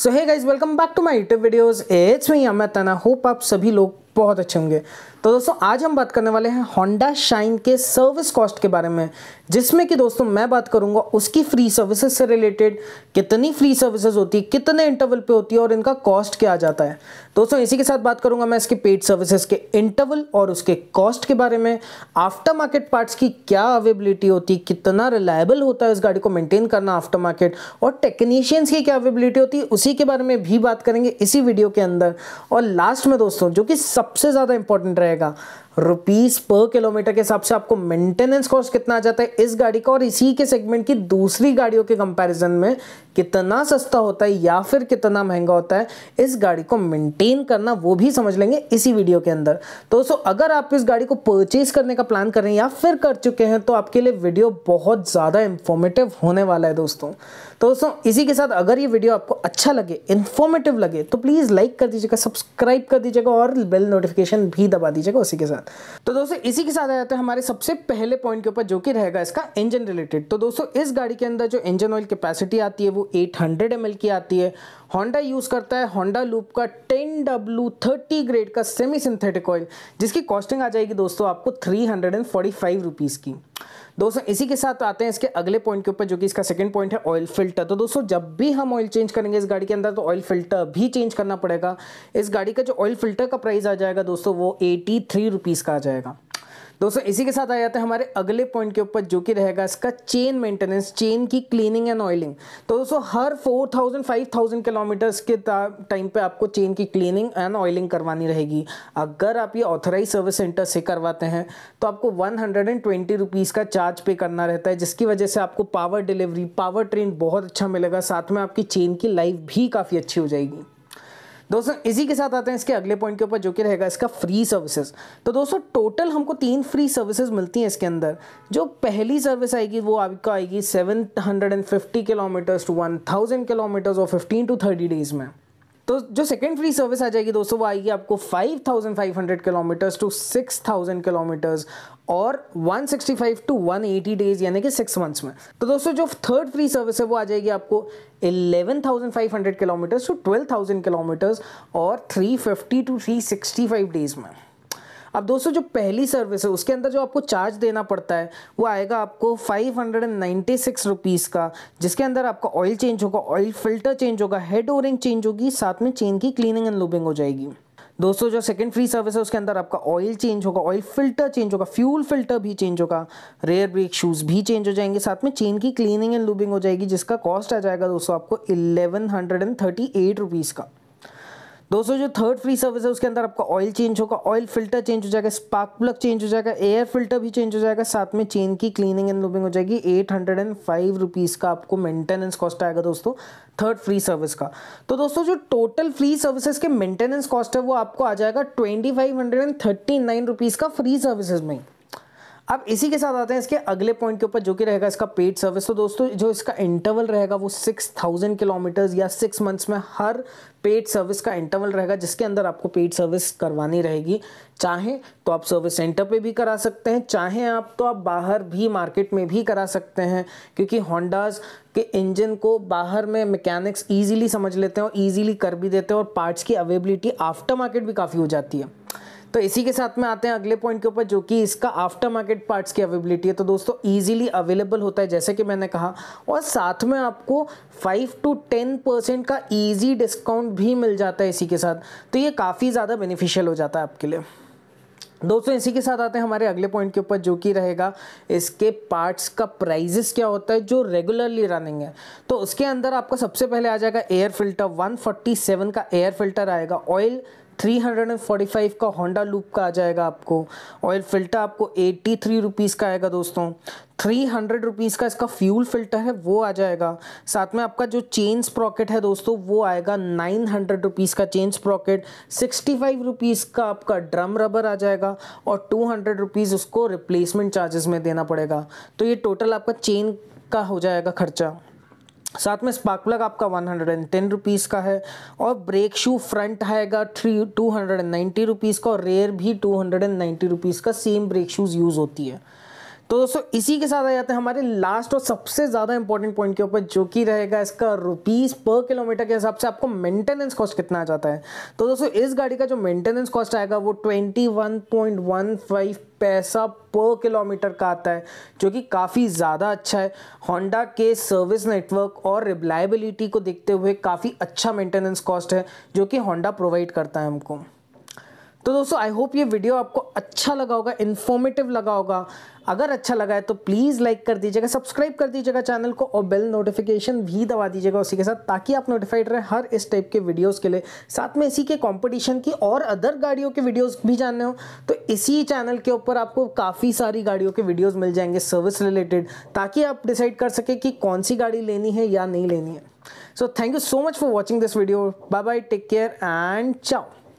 so hi guys welcome back to my YouTube videos it's me Amit आना hope आप सभी लोग बहुत अच्छे होंगे तो दोस्तों आज हम बात करने वाले हैं होंडा शाइन के सर्विस कॉस्ट के बारे में जिसमें कि दोस्तों मैं बात करूंगा उसकी फ्री सर्विसेज से रिलेटेड कितनी फ्री सर्विसेज होती है कितने इंटरवल पे होती है और इनका कॉस्ट क्या आ जाता है दोस्तों इसी के साथ बात करूंगा मैं इसके पेड सर्विसेज के इंटरवल और उसके कॉस्ट के बारे में आफ्टर मार्केट पार्ट्स की क्या अवेबिलिटी होती है कितना रिलायबल होता है इस गाड़ी को मेंटेन करना आफ्टर मार्केट और टेक्नीशियंस की क्या अवेबिलिटी होती है उसी के बारे में भी बात करेंगे इसी वीडियो के अंदर और लास्ट में दोस्तों जो कि सबसे ज़्यादा इंपॉर्टेंट रहे जाएगा रुपीज पर किलोमीटर के हिसाब से आपको मेंटेनेंस कॉस्ट कितना आ जाता है इस गाड़ी का और इसी के सेगमेंट की दूसरी गाड़ियों के कंपैरिजन में कितना सस्ता होता है या फिर कितना महंगा होता है इस गाड़ी को मेंटेन करना वो भी समझ लेंगे इसी वीडियो के अंदर तो दोस्तों अगर आप इस गाड़ी को परचेज करने का प्लान कर रहे हैं या फिर कर चुके हैं तो आपके लिए वीडियो बहुत ज़्यादा इन्फॉर्मेटिव होने वाला है दोस्तों तो दोस्तों इसी के साथ अगर ये वीडियो आपको अच्छा लगे इन्फॉर्मेटिव लगे तो प्लीज़ लाइक कर दीजिएगा सब्सक्राइब कर दीजिएगा और बेल नोटिफिकेशन भी दबा दीजिएगा उसी के साथ है तो दोस्तों इसी के साथ आ जाते हैं हमारे सबसे पहले पॉइंट के ऊपर जो कि रहेगा इसका इंजन रिलेटेड तो दोस्तों इस गाड़ी के अंदर जो इंजन ऑयल कैपेसिटी आती है वो एट हंड्रेड की आती है होंडा यूज़ करता है होंडा लूप का टेन डब्ल्यू थर्टी ग्रेड का सेमी सिंथेटिक ऑयल जिसकी कॉस्टिंग आ जाएगी दोस्तों आपको three hundred and forty five rupees की दोस्तों इसी के साथ आते हैं इसके अगले पॉइंट के ऊपर जो कि इसका सेकंड पॉइंट है ऑयल फिल्टर तो दोस्तों जब भी हम ऑयल चेंज करेंगे इस गाड़ी के अंदर तो ऑयल फिल्टर भी चेंज करना पड़ेगा इस गाड़ी का जो ऑयल फिल्टर का प्राइस आ जाएगा दोस्तों वो एटी थ्री रुपीज़ का आ जाएगा दोस्तों इसी के साथ आ जाते हैं हमारे अगले पॉइंट के ऊपर जो कि रहेगा इसका चेन मेंटेनेंस चेन की क्लीनिंग एंड ऑयलिंग तो दोस्तों हर 4000 5000 किलोमीटर्स के टाइम पे आपको चेन की क्लीनिंग एंड ऑयलिंग करवानी रहेगी अगर आप ये ऑथराइज सर्विस सेंटर से करवाते हैं तो आपको वन हंड्रेड का चार्ज पे करना रहता है जिसकी वजह से आपको पावर डिलीवरी पावर ट्रेन बहुत अच्छा मिलेगा साथ में आपकी चेन की लाइफ भी काफ़ी अच्छी हो जाएगी दोस्तों इसी के साथ आते हैं इसके अगले पॉइंट के ऊपर जो कि रहेगा इसका फ्री सर्विसेज तो दोस्तों टोटल हमको तीन फ्री सर्विसेज मिलती हैं इसके अंदर जो पहली सर्विस आएगी वो आपको आएगी seven hundred and fifty kilometres to one thousand kilometres और फिफ्टीन टू थर्टी डेज में तो जो सेकेंड फ्री सर्विस आ जाएगी दोस्तों वो आएगी आपको 5,500 किलोमीटर्स टू 6,000 किलोमीटर्स और 165 टू 180 डेज यानी कि सिक्स मंथ्स में तो दोस्तों जो थर्ड फ्री सर्विस है वो आ जाएगी आपको 11,500 किलोमीटर्स टू 12,000 किलोमीटर्स और 350 टू 365 डेज में अब दोस्तों जो पहली सर्विस है उसके अंदर जो आपको चार्ज देना पड़ता है वो आएगा आपको five hundred and ninety six rupees का जिसके अंदर आपका ऑयल चेंज होगा ऑयल फिल्टर चेंज होगा हेड ओरिंग चेंज होगी साथ में चेन की क्लीनिंग एंड लुबिंग हो जाएगी दोस्तों जो सेकंड फ्री सर्विस है उसके अंदर आपका ऑयल चेंज होगा ऑयल फिल्टर चेंज होगा फ्यूल फिल्टर भी चेंज होगा रेयर ब्रेक शूज़ भी चेंज हो जाएंगे साथ में चेन की क्लीनिंग एंड लुबिंग हो जाएगी जिसका कॉस्ट आ जाएगा दोस्तों आपको eleven hundred and thirty eight rupees का दोस्तों जो थर्ड फ्री सर्विस है उसके अंदर आपका ऑयल चेंज होगा ऑयल फिल्टर चेंज हो जाएगा स्पार्क प्लग चेंज हो जाएगा एयर फिल्टर भी चेंज हो जाएगा साथ में चेन की क्लीनिंग एंड लुबिंग हो जाएगी eight hundred and five rupees का आपको मेंटेनेंस कॉस्ट आएगा दोस्तों थर्ड फ्री सर्विस का तो दोस्तों जो टोटल फ्री सर्विसेज के मेंटेनेंस कॉस्ट है वो आपको आ जाएगा twenty five hundred and thirty nine rupees का फ्री सर्विसेज में अब इसी के साथ आते हैं इसके अगले पॉइंट के ऊपर जो कि रहेगा इसका पेड सर्विस तो दोस्तों जो इसका इंटरवल रहेगा वो सिक्स थाउजेंड किलोमीटर्स या सिक्स मंथ्स में हर पेड सर्विस का इंटरवल रहेगा जिसके अंदर आपको पेड सर्विस करवानी रहेगी चाहें तो आप सर्विस सेंटर पे भी करा सकते हैं चाहें आप तो आप बाहर भी मार्केट में भी करा सकते हैं क्योंकि होंडाज के इंजन को बाहर में मैकेनिक्स ईजिली समझ लेते हैं और ईजिली कर भी देते हैं और पार्ट्स की अवेबिलिटी आफ्टर मार्केट भी काफ़ी हो जाती है तो इसी के साथ में आते हैं अगले पॉइंट के ऊपर जो कि इसका आफ्टर मार्केट पार्ट्स की अवेबिलिटी है तो दोस्तों ईजिली अवेलेबल होता है जैसे कि मैंने कहा और साथ में आपको फाइव टू टेन परसेंट का ईजी डिस्काउंट भी मिल जाता है इसी के साथ तो ये काफ़ी ज़्यादा बेनिफिशियल हो जाता है आपके लिए दोस्तों इसी के साथ आते हैं हमारे अगले पॉइंट के ऊपर जो कि रहेगा इसके पार्ट्स का प्राइजेस क्या होता है जो रेगुलरली रनिंग है तो उसके अंदर आपका सबसे पहले आ जाएगा एयर फिल्टर 147 का एयर फिल्टर आएगा ऑयल 345 का होंडा लूप का आ जाएगा आपको ऑयल फिल्टर आपको एट्टी थ्री रुपीज़ का आएगा दोस्तों थ्री हंड्रेड रुपीज़ का इसका फ्यूल फिल्टर है वो आ जाएगा साथ में आपका जो चेन स्प्रॉकेट है दोस्तों वो आएगा नाइन हंड्रेड रुपीज़ का chain sprocket sixty five rupees का आपका ड्रम रबर आ जाएगा और टू हंड्रेड रुपीज़ उसको रिप्लेसमेंट चार्जेस में देना पड़ेगा तो ये टोटल आपका चेन का हो जाएगा खर्चा साथ में स्पार्क प्लग आपका one hundred and ten rupees का है और ब्रेक शू फ्रंट आएगा three two hundred and ninety rupees का और रेयर भी two hundred and ninety rupees का सेम ब्रेक शूज़ यूज़ होती है तो दोस्तों इसी के साथ आ जाते हैं हमारे लास्ट और सबसे ज़्यादा इंपॉर्टेंट पॉइंट के ऊपर जो कि रहेगा इसका रुपीज़ पर किलोमीटर के हिसाब से आपको मेंटेनेंस कॉस्ट कितना आ जाता है तो दोस्तों इस गाड़ी का जो मेंटेनेंस कॉस्ट आएगा वो twenty one point one five पैसा पर किलोमीटर का आता है जो कि काफ़ी ज़्यादा अच्छा है होंडा के सर्विस नेटवर्क और रिलायबिलिटी को देखते हुए काफ़ी अच्छा मेंटेनेंस कॉस्ट है जो कि होंडा प्रोवाइड करता है हमको तो दोस्तों आई होप ये वीडियो आपको अच्छा लगा होगा इन्फॉर्मेटिव लगा होगा अगर अच्छा लगा है तो प्लीज़ लाइक कर दीजिएगा सब्सक्राइब कर दीजिएगा चैनल को और बेल नोटिफिकेशन भी दबा दीजिएगा उसी के साथ ताकि आप नोटिफाइड रहें हर इस टाइप के वीडियोस के लिए साथ में इसी के कंपटीशन की और अदर गाड़ियों के वीडियोस भी जानने हो तो इसी चैनल के ऊपर आपको काफ़ी सारी गाड़ियों के वीडियोज़ मिल जाएंगे सर्विस रिलेटेड ताकि आप डिसाइड कर सकें कि कौन सी गाड़ी लेनी है या नहीं लेनी है so thank you so much for watching this video bye bye take care and चाओ